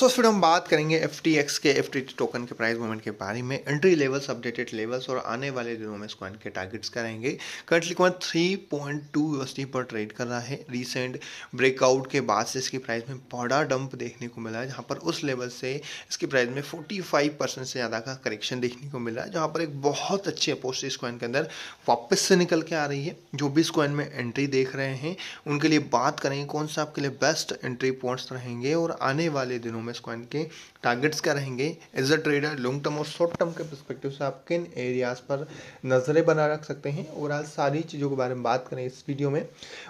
सो फिर हम बात करेंगे एफ टी एक्स के एफ टी टोकन के प्राइस मूवमेंट के बारे में एंट्री लेवल्स अपडेटेड लेवल्स और आने वाले दिनों में कॉइन के टारगेट्स रहेंगे currently coin three point two USD पर ट्रेड कर रहा है रिसेंट ब्रेकआउट के बाद से इसकी प्राइस में बड़ा डंप देखने को मिला है जहाँ पर उस लेवल से इसकी प्राइस में फोर्टी फाइव परसेंट से ज़्यादा का करेक्शन देखने को मिला है जहाँ पर एक बहुत अच्छी अपोस्ट इस कॉइन के अंदर वापस से निकल के आ रही है जो भी इस कॉइन में एंट्री देख रहे हैं उनके लिए बात करेंगे कौन सा आपके लिए बेस्ट एंट्री पॉइंट्स रहेंगे और आने वाले दिनों एम कॉइन के टारगेट्स क्या रहेंगे as a trader long term और शॉर्ट टर्म के परस्पेक्टिव से आप किन एरियाज़ पर नज़रें बना रख सकते हैं और आज सारी चीज़ों के बारे में बात करें इस वीडियो में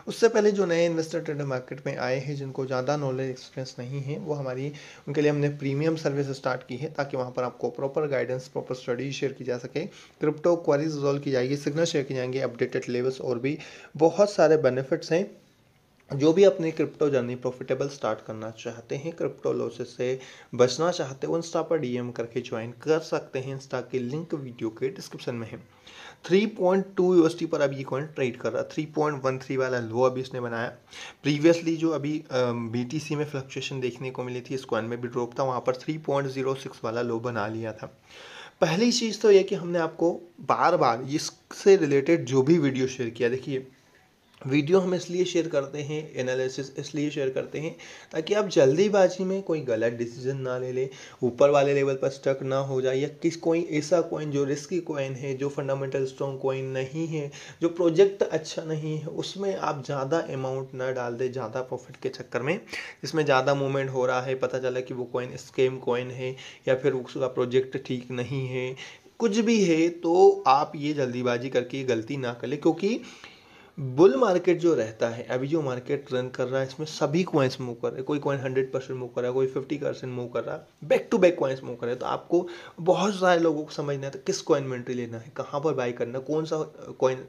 उससे पहले जो नए इन्वेस्टर ट्रेडर मार्केट में आए हैं जिनको ज़्यादा नॉलेज एक्सपीरियंस नहीं है वो हमारी उनके लिए हमने प्रीमियम सर्विस स्टार्ट की है ताकि वहाँ पर आपको proper guidance proper study share की जा सके क्रिप्टो क्वारीज रिजोल्व की जाएगी सिग्नल शेयर की जाएंगे अपडेटेड लेवल्स और भी बहुत सारे बेनिफिट्स हैं जो भी अपनी क्रिप्टो जर्नी प्रॉफिटेबल स्टार्ट करना चाहते हैं क्रिप्टो लॉसेस से बचना चाहते हैं इंस्टा पर डीएम करके ज्वाइन कर सकते हैं इंस्टा के लिंक वीडियो के डिस्क्रिप्शन में है 3.2 पॉइंट पर अभी ये कॉइन ट्रेड कर रहा है 3.13 वाला लो अभी इसने बनाया प्रीवियसली जो अभी बीटीसी में फ्लक्चुएशन देखने को मिली थी इस कॉइन में भी ड्रॉप था वहाँ पर 3.06 वाला लो बना लिया था पहली चीज़ तो यह कि हमने आपको बार बार इससे रिलेटेड जो भी वीडियो शेयर किया देखिए वीडियो हम इसलिए शेयर करते हैं एनालिसिस इसलिए शेयर करते हैं ताकि आप जल्दीबाजी में कोई गलत डिसीजन ना ले लें ऊपर वाले लेवल पर स्टक ना हो जाए या किस कोई ऐसा कॉइन जो रिस्की कॉइन है जो फंडामेंटल स्ट्रॉन्ग कॉइन नहीं है जो प्रोजेक्ट अच्छा नहीं है उसमें आप ज़्यादा अमाउंट ना डाल दें ज़्यादा प्रॉफिट के चक्कर में इसमें ज़्यादा मूवमेंट हो रहा है पता चला कि वो कॉइन स्केम कॉइन है या फिर उसका प्रोजेक्ट ठीक नहीं है कुछ भी है तो आप ये जल्दीबाजी करके ये गलती ना करें क्योंकि बुल मार्केट जो रहता है अभी जो मार्केट रन कर रहा है इसमें सभी क्वाइंस मूव कर रहे हैं कोई क्वाइन हंड्रेड परसेंट मूव कर रहा है कोई फिफ्टी परसेंट मूव कर रहा है back to back coins move कर रहे हैं तो आपको बहुत सारे लोगों को समझना है तो किस क्वाइन में एंट्री लेना है कहाँ पर बाई करना है कौन सा कॉइन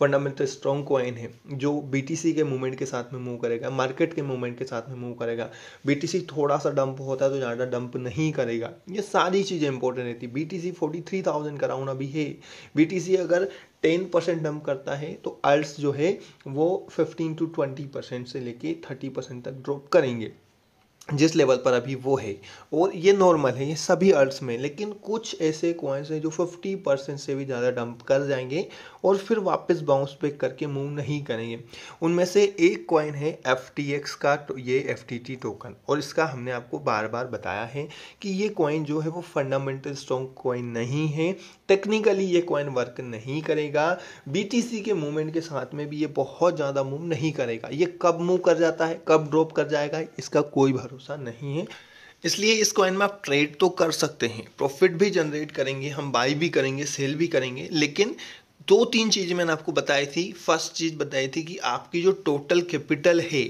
फंडामेंटल स्ट्रॉन्ग कॉइन है जो बी के मूवमेंट के साथ में मूव करेगा मार्केट के मूवमेंट के साथ में मूव करेगा बी थोड़ा सा डंप होता है तो ज़्यादा डंप नहीं करेगा ये सारी चीज़ें इंपॉर्टेंट रहती है B T C forty three thousand का अभी है बी अगर टेन परसेंट डंप करता है तो अल्ट जो है वो 15 टू 20 परसेंट से लेके 30 परसेंट तक ड्रॉप करेंगे जिस लेवल पर अभी वो है और ये नॉर्मल है ये सभी अर्थ में लेकिन कुछ ऐसे कॉइन्स हैं जो 50 परसेंट से भी ज़्यादा डंप कर जाएंगे और फिर वापस बाउंस बैक करके मूव नहीं करेंगे उनमें से एक कॉइन है एफ का तो ये एफ टोकन और इसका हमने आपको बार बार बताया है कि ये कॉइन जो है वो फंडामेंटल स्ट्रॉन्ग कॉइन नहीं है टेक्निकली ये कॉइन वर्क नहीं करेगा बी के मूवमेंट के साथ में भी ये बहुत ज़्यादा मूव नहीं करेगा ये कब मूव कर जाता है कब ड्रॉप कर जाएगा इसका कोई भरोसा नहीं है इसलिए इस कॉइन में आप ट्रेड तो कर सकते हैं प्रॉफिट भी जनरेट करेंगे हम बाई भी करेंगे सेल भी करेंगे लेकिन दो तीन चीज़ें मैंने आपको बताई थी फर्स्ट चीज़ बताई थी कि आपकी जो टोटल कैपिटल है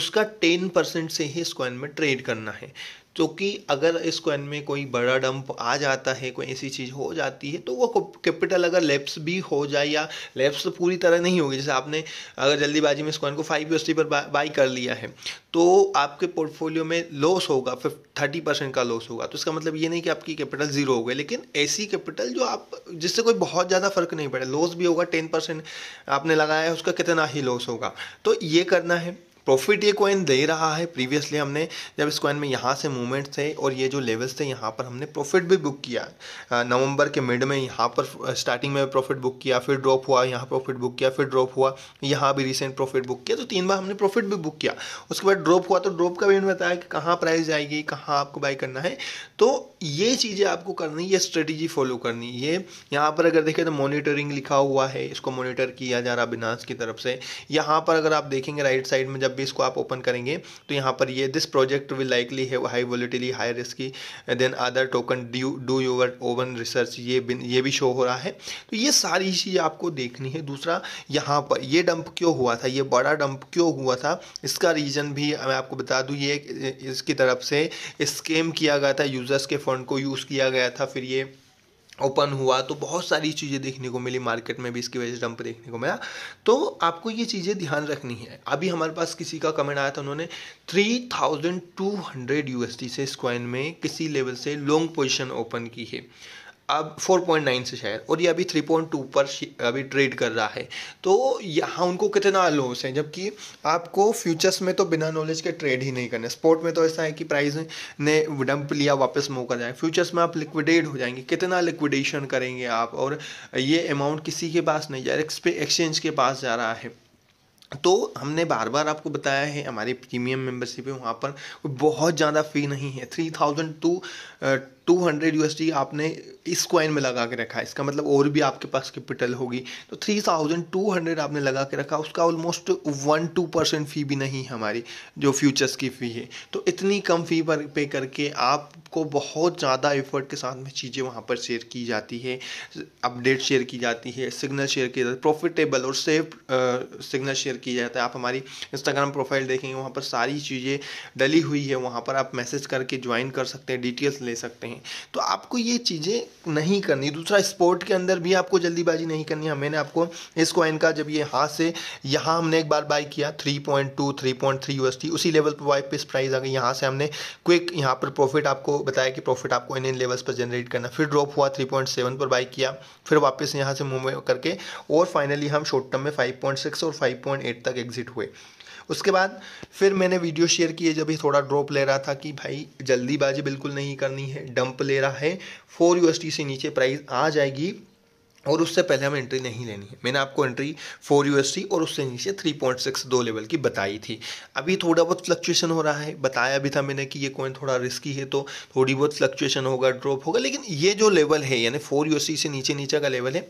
उसका टेन परसेंट से ही इस कॉइन में ट्रेड करना है जो कि अगर इस कॉइन में कोई बड़ा डंप आ जाता है कोई ऐसी चीज़ हो जाती है तो वो कैपिटल अगर लेप्स भी हो जाए या लेप्स तो पूरी तरह नहीं होगी जैसे आपने अगर जल्दीबाजी में इस कॉइन को फाइव यू पर बाई कर लिया है तो आपके पोर्टफोलियो में लॉस होगा थर्टी परसेंट का लॉस होगा तो इसका मतलब ये नहीं कि आपकी कैपिटल जीरो हो गई लेकिन ऐसी कैपिटल जो आप जिससे कोई बहुत ज़्यादा फर्क नहीं पड़े लॉस भी होगा टेन परसेंट आपने लगाया है उसका कितना ही लॉस होगा तो ये करना है प्रॉफिट ये कॉइन दे रहा है प्रीवियसली हमने जब इस कॉइन में यहाँ से मूवमेंट थे और ये जो लेवल्स थे यहाँ पर हमने प्रॉफिट भी बुक किया नवंबर के मिड में यहाँ पर स्टार्टिंग में प्रॉफिट बुक किया फिर ड्रॉप हुआ यहाँ प्रॉफिट बुक किया फिर ड्रॉप हुआ यहाँ भी रिसेंट प्रॉफिट बुक किया तो तीन बार हमने प्रॉफिट भी बुक किया उसके बाद ड्रॉप हुआ तो ड्रॉप का भी उन्होंने बताया कि कहाँ प्राइस जाएगी कहाँ आपको बाई करना है तो ये चीज़ें आपको करनी ये स्ट्रेटेजी फॉलो करनी ये यहाँ पर अगर देखें तो मोनिटरिंग लिखा हुआ है इसको मोनिटर किया जा रहा बिनास की तरफ से यहाँ पर अगर आप देखेंगे राइट साइड में जब जब भी इसको आप ओपन करेंगे तो यहाँ पर ये दिस प्रोजेक्ट विल लाइकली है हाई वोलेटिली हाई रिस्क की than other token do do your own research ये ये भी शो हो रहा है तो ये सारी चीज़ आपको देखनी है दूसरा यहाँ पर ये डंप क्यों हुआ था ये बड़ा डंप क्यों हुआ था इसका रीज़न भी मैं आपको बता दूँ ये इसकी तरफ से स्केम किया गया था यूज़र्स के फ़ंड को यूज़ किया गया था फिर ये ओपन हुआ तो बहुत सारी चीज़ें देखने को मिली मार्केट में भी इसकी वजह से डंप देखने को मिला तो आपको ये चीज़ें ध्यान रखनी है अभी हमारे पास किसी का कमेंट आया था उन्होंने 3200 यूएसडी से स्क्वाइन में किसी लेवल से लॉन्ग पोजीशन ओपन की है अब 4.9 से शायद और ये अभी 3.2 पर अभी ट्रेड कर रहा है तो यहाँ उनको कितना लॉस है जबकि आपको फ्यूचर्स में तो बिना नॉलेज के ट्रेड ही नहीं करना स्पोर्ट में तो ऐसा है कि प्राइस ने डंप लिया वापस मो कर जाए फ्यूचर्स में आप लिक्विडेट हो जाएंगे कितना लिक्विडेशन करेंगे आप और ये अमाउंट किसी के पास नहीं जा रहा एक्सचेंज के पास जा रहा है तो हमने बार बार आपको बताया है हमारी प्रीमियम मेंबरशिप है वहाँ पर बहुत ज़्यादा फ़ी नहीं है three thousand two two hundred you आपने इस क्वाइन में लगा के रखा है इसका मतलब और भी आपके पास कैपिटल होगी तो थ्री थाउजेंड टू हंड्रेड आपने लगा के रखा उसका almost one two percent fee भी नहीं है हमारी जो फ्यूचर्स की फ़ी है तो इतनी कम फ़ी पर पे करके आपको बहुत ज़्यादा एफर्ट के साथ में चीज़ें वहाँ पर शेयर की जाती है अपडेट शेयर की जाती है सिग्नल शेयर की जाती है प्रॉफिटेबल और सेफ सिग्नल शेयर किया जाता है आप हमारी इंस्टाग्राम प्रोफाइल देखेंगे वहाँ पर सारी चीज़ें डली हुई है वहाँ पर आप मैसेज करके ज्वाइन कर सकते हैं डिटेल्स ले सकते हैं हैं तो आपको ये चीज़ें नहीं करनी दूसरा स्पोर्ट के अंदर भी आपको जल्दीबाजी नहीं करनी है हाँ, मैंने आपको इस कॉइन का जब ये हाथ से यहाँ हमने एक बार बाई किया 3.2 3.3 यूएसटी उसी लेवल पर वाई पिस प्राइस आ गई यहाँ से हमने क्विक यहाँ पर प्रॉफिट आपको बताया कि प्रॉफिट आपको इन इन लेवल्स पर जनरेट करना फिर ड्रॉप हुआ 3.7 पर बाई किया फिर वापस यहाँ से मूव करके और फाइनली हम शॉर्ट टर्म में 5.6 और 5.8 तक एग्जिट हुए उसके बाद फिर मैंने वीडियो शेयर किए जब ये थोड़ा ड्रॉप ले रहा था कि भाई जल्दीबाजी बिल्कुल नहीं करनी है डंप ले रहा है फोर यू से नीचे प्राइस आ जाएगी और उससे पहले हमें एंट्री नहीं लेनी है मैंने आपको एंट्री फोर यू और उससे नीचे थ्री पॉइंट सिक्स दो लेवल की बताई थी अभी थोड़ा बहुत फ्लक्चुएशन हो रहा है बताया भी था मैंने कि ये कॉइन थोड़ा रिस्की है तो थोड़ी बहुत फ्लक्चुएशन होगा ड्रॉप होगा लेकिन ये जो लेवल है यानी फोर यू से नीचे नीचे का लेवल है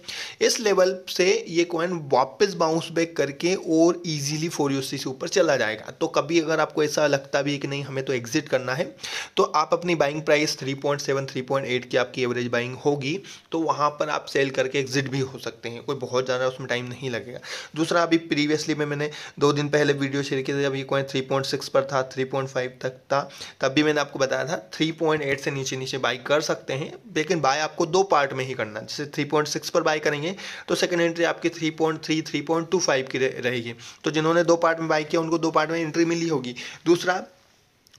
इस लेवल से ये कॉइन वापस बाउंस बैक करके और ईजिली फोर यू से ऊपर चला जाएगा तो कभी अगर आपको ऐसा लगता भी है कि नहीं हमें तो एग्जिट करना है तो आप अपनी buying price three point seven three point eight की आपकी एवरेज बाइंग होगी तो वहाँ पर आप सेल करके एग्जिट भी हो सकते हैं कोई बहुत ज़्यादा उसमें टाइम नहीं लगेगा दूसरा अभी प्रीवियसली में मैंने दो दिन पहले वीडियो शेयर किया था जब ये कॉइन थ्री पॉइंट सिक्स पर था थ्री पॉइंट फाइव तक था तब भी मैंने आपको बताया था थ्री पॉइंट एट से नीचे नीचे बाई कर सकते हैं लेकिन बाय आपको दो पार्ट में ही करना जैसे थ्री पॉइंट सिक्स पर बाई करेंगे तो सेकेंड एंट्री आपकी three point three three point two five की रहेगी तो जिन्होंने दो पार्ट में बाई किया उनको दो पार्ट में एंट्री मिली होगी दूसरा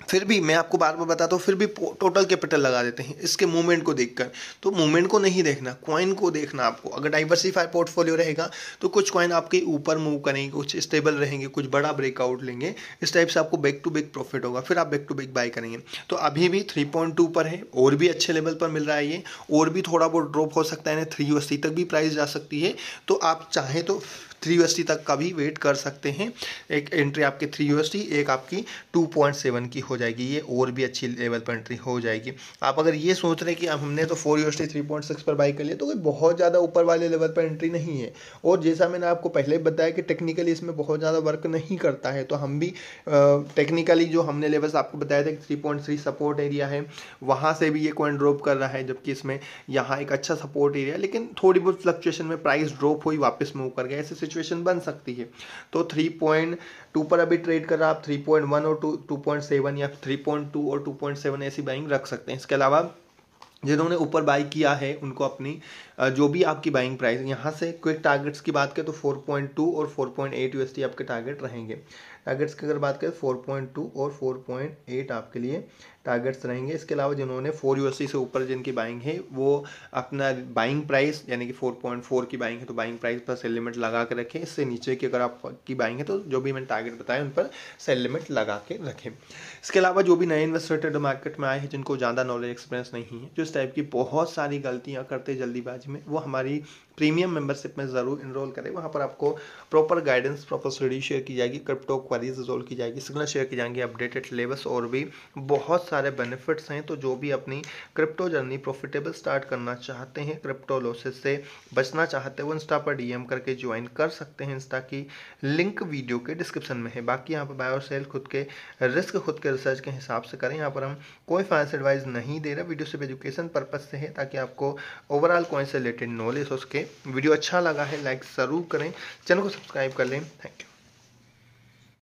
फिर भी मैं आपको बार बार बताता हूँ फिर भी टोटल कैपिटल लगा देते हैं इसके मूवमेंट को देखकर तो मूवमेंट को नहीं देखना क्वाइन को देखना आपको अगर डाइवर्सिफाई पोर्टफोलियो रहेगा तो कुछ क्वाइन आपके ऊपर मूव करेंगे कुछ स्टेबल रहेंगे कुछ बड़ा ब्रेकआउट लेंगे इस टाइप से आपको बैक टू बैक प्रॉफिट होगा फिर आप बैक टू बैक बाय करेंगे तो अभी भी थ्री पर है और भी अच्छे लेवल पर मिल रहा है ये और भी थोड़ा बहुत ड्रॉप हो सकता है थ्री तक भी प्राइस जा सकती है तो आप चाहें तो थ्री यू तक का भी वेट कर सकते हैं एक एंट्री आपकी थ्री यू एक आपकी टू पॉइंट सेवन की हो जाएगी ये और भी अच्छी लेवल पर एंट्री हो जाएगी आप अगर ये सोच रहे कि हमने तो four you three point six पर बाई कर लिया तो कोई बहुत ज़्यादा ऊपर वाले लेवल पर एंट्री नहीं है और जैसा मैंने आपको पहले बताया कि टेक्निकली इसमें बहुत ज़्यादा वर्क नहीं करता है तो हम भी टेक्निकली जो हमने लेवल्स आपको बताया था कि three point three support area है वहाँ से भी ये कॉइन ड्रॉप कर रहा है जबकि इसमें यहाँ एक अच्छा सपोर्ट एरिया लेकिन थोड़ी बहुत फ्लक्चुएशन में प्राइस ड्रॉप हुई वापस मूव कर गया ऐसे सिचुएशन बन सकती है तो थ्री पॉइंट टू पर अभी ट्रेड कर रहा आप थ्री पॉइंट वन और टू टू पॉइंट सेवन या थ्री पॉइंट टू और टू पॉइंट सेवन ऐसी बाइंग रख सकते हैं इसके अलावा जिन्होंने ऊपर बाई किया है उनको अपनी जो भी आपकी बाइंग प्राइस यहाँ से क्विक टारगेट्स की बात करें तो 4.2 और 4.8 यूएसडी आपके टारगेट रहेंगे टारगेट्स की अगर बात करें 4.2 और 4.8 आपके लिए टारगेट्स रहेंगे इसके अलावा जिन्होंने फोर यू से ऊपर जिनकी बाइंग है वो अपना बाइंग प्राइस यानी कि फोर पॉइंट फोर की बाइंग है तो बाइंग प्राइस पर सेल लिमिट लगा के रखें इससे नीचे की अगर आपकी बाइंग है तो जो भी मैंने टारगेट बताया उन पर सेल लिमिट लगा के रखें इसके अलावा जो भी नए इन्वेस्टर मार्केट में आए हैं जिनको ज़्यादा नॉलेज एक्सपीरियंस नहीं है जो इस टाइप की बहुत सारी गलतियाँ करते जल्दीबाजी में वो हमारी प्रीमियम मेंबरशिप में ज़रूर इनरोल करें वहाँ पर आपको proper guidance proper study share की जाएगी क्रिप्टो क्वारीज रिजोल्व की जाएगी सिग्नल शेयर की जाएंगे अपडेटेड सिलेबस और भी बहुत सारे बेनिफिट्स हैं तो जो भी अपनी क्रिप्टो जर्नी प्रॉफिटेबल स्टार्ट करना चाहते हैं क्रिप्टो लॉसेस से बचना चाहते हैं वो इंस्टा पर डीएम करके ज्वाइन कर सकते हैं इंस्टा की लिंक वीडियो के डिस्क्रिप्शन में है बाकी यहाँ पर बाय और सेल खुद के रिस्क खुद के रिसर्च के हिसाब से करें यहाँ पर हम कोई फाइनेंस एडवाइस नहीं दे रहे वीडियो सिर्फ एजुकेशन पर्पज से है ताकि आपको ओवरऑल कॉइन से रिलेटेड नॉलेज हो सके वीडियो अच्छा लगा है लाइक ज़रूर करें चैनल को सब्सक्राइब कर लें थैंक यू